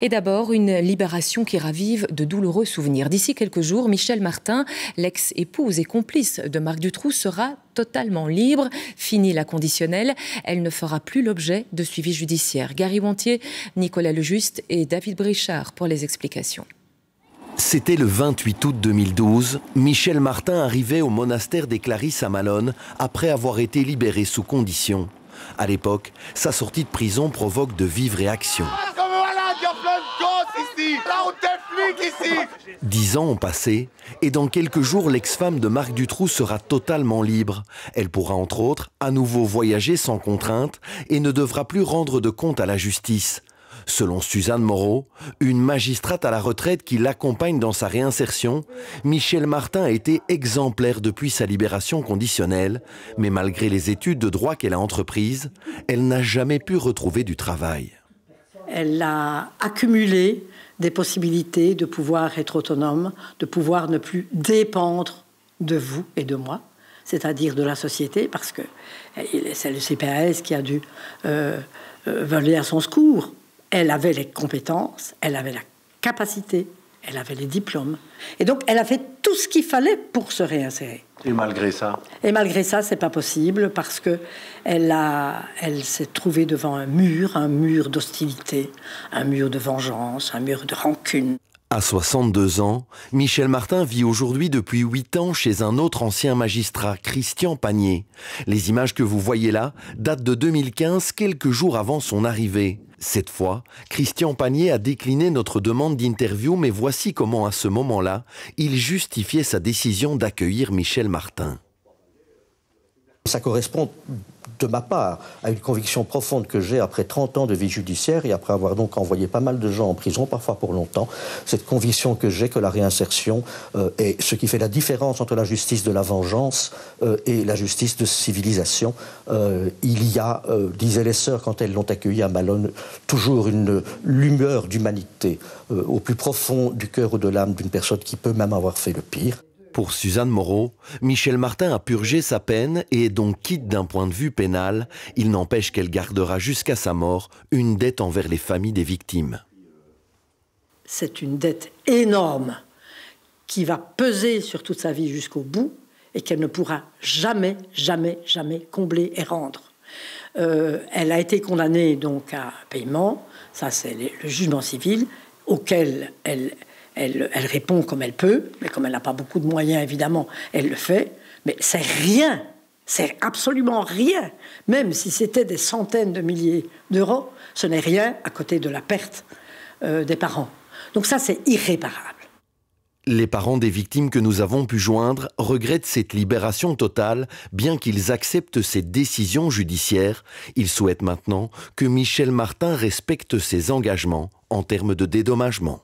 Et d'abord, une libération qui ravive de douloureux souvenirs. D'ici quelques jours, Michel Martin, l'ex-épouse et complice de Marc Dutroux, sera totalement libre. Fini la conditionnelle, elle ne fera plus l'objet de suivi judiciaire. Gary Montier, Nicolas Juste et David Brichard pour les explications. C'était le 28 août 2012. Michel Martin arrivait au monastère des Clarisses à Malone après avoir été libéré sous condition. À l'époque, sa sortie de prison provoque de vives réactions. Dix ans ont passé, et dans quelques jours, l'ex-femme de Marc Dutroux sera totalement libre. Elle pourra, entre autres, à nouveau voyager sans contrainte et ne devra plus rendre de compte à la justice. Selon Suzanne Moreau, une magistrate à la retraite qui l'accompagne dans sa réinsertion, Michel Martin a été exemplaire depuis sa libération conditionnelle, mais malgré les études de droit qu'elle a entreprises, elle n'a jamais pu retrouver du travail elle a accumulé des possibilités de pouvoir être autonome, de pouvoir ne plus dépendre de vous et de moi, c'est-à-dire de la société, parce que c'est le CPAS qui a dû euh, euh, voler à son secours. Elle avait les compétences, elle avait la capacité, elle avait les diplômes. Et donc, elle a fait tout ce qu'il fallait pour se réinsérer. Et malgré ça Et malgré ça, c'est pas possible parce que elle, elle s'est trouvée devant un mur, un mur d'hostilité, un mur de vengeance, un mur de rancune. À 62 ans, Michel Martin vit aujourd'hui depuis 8 ans chez un autre ancien magistrat, Christian Panier. Les images que vous voyez là datent de 2015, quelques jours avant son arrivée. Cette fois, Christian Panier a décliné notre demande d'interview, mais voici comment à ce moment-là, il justifiait sa décision d'accueillir Michel Martin. Ça correspond de ma part, à une conviction profonde que j'ai après 30 ans de vie judiciaire et après avoir donc envoyé pas mal de gens en prison, parfois pour longtemps, cette conviction que j'ai que la réinsertion euh, est ce qui fait la différence entre la justice de la vengeance euh, et la justice de civilisation. Euh, il y a, disaient les sœurs quand elles l'ont accueilli à Malone, toujours une lumeur d'humanité au plus profond du cœur ou de l'âme d'une personne qui peut même avoir fait le pire. Pour Suzanne Moreau, Michel Martin a purgé sa peine et est donc quitte d'un point de vue pénal. Il n'empêche qu'elle gardera jusqu'à sa mort une dette envers les familles des victimes. C'est une dette énorme qui va peser sur toute sa vie jusqu'au bout et qu'elle ne pourra jamais, jamais, jamais combler et rendre. Euh, elle a été condamnée donc à paiement, ça c'est le jugement civil auquel elle, elle, répond comme elle peut, mais comme elle n'a pas beaucoup de moyens, évidemment, elle le fait. Mais c'est rien, c'est absolument rien. Même si c'était des centaines de milliers d'euros, ce n'est rien à côté de la perte euh, des parents. Donc ça, c'est irréparable. Les parents des victimes que nous avons pu joindre regrettent cette libération totale, bien qu'ils acceptent ces décisions judiciaires. Ils souhaitent maintenant que Michel Martin respecte ses engagements en termes de dédommagement.